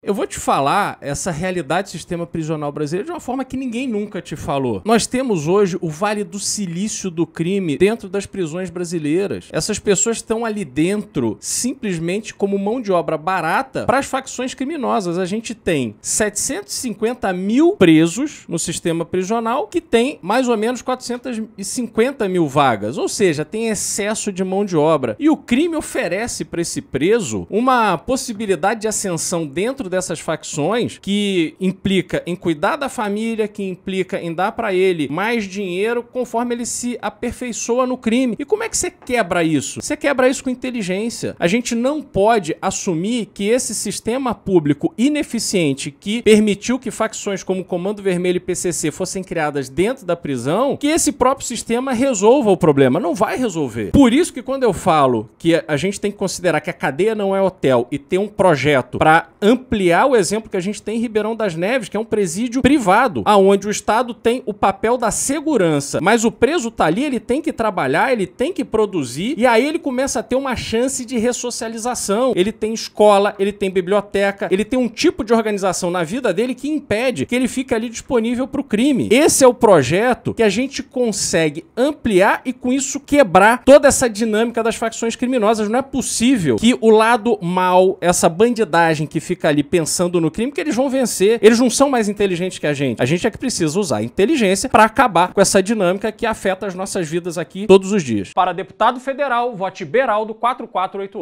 Eu vou te falar essa realidade do sistema prisional brasileiro de uma forma que ninguém nunca te falou. Nós temos hoje o Vale do Silício do crime dentro das prisões brasileiras. Essas pessoas estão ali dentro simplesmente como mão de obra barata para as facções criminosas. A gente tem 750 mil presos no sistema prisional que tem mais ou menos 450 mil vagas, ou seja, tem excesso de mão de obra. E o crime oferece para esse preso uma possibilidade de ascensão dentro dentro dessas facções que implica em cuidar da família, que implica em dar para ele mais dinheiro conforme ele se aperfeiçoa no crime. E como é que você quebra isso? Você quebra isso com inteligência. A gente não pode assumir que esse sistema público ineficiente que permitiu que facções como Comando Vermelho e PCC fossem criadas dentro da prisão, que esse próprio sistema resolva o problema. Não vai resolver. Por isso que quando eu falo que a gente tem que considerar que a cadeia não é hotel e ter um projeto para ampliar ampliar o exemplo que a gente tem em Ribeirão das Neves, que é um presídio privado, aonde o Estado tem o papel da segurança, mas o preso tá ali, ele tem que trabalhar, ele tem que produzir, e aí ele começa a ter uma chance de ressocialização. Ele tem escola, ele tem biblioteca, ele tem um tipo de organização na vida dele que impede que ele fique ali disponível para o crime. Esse é o projeto que a gente consegue ampliar e com isso quebrar toda essa dinâmica das facções criminosas. Não é possível que o lado mal, essa bandidagem que fica ali pensando no crime que eles vão vencer. Eles não são mais inteligentes que a gente. A gente é que precisa usar a inteligência para acabar com essa dinâmica que afeta as nossas vidas aqui todos os dias. Para deputado federal, vote Beraldo 4488.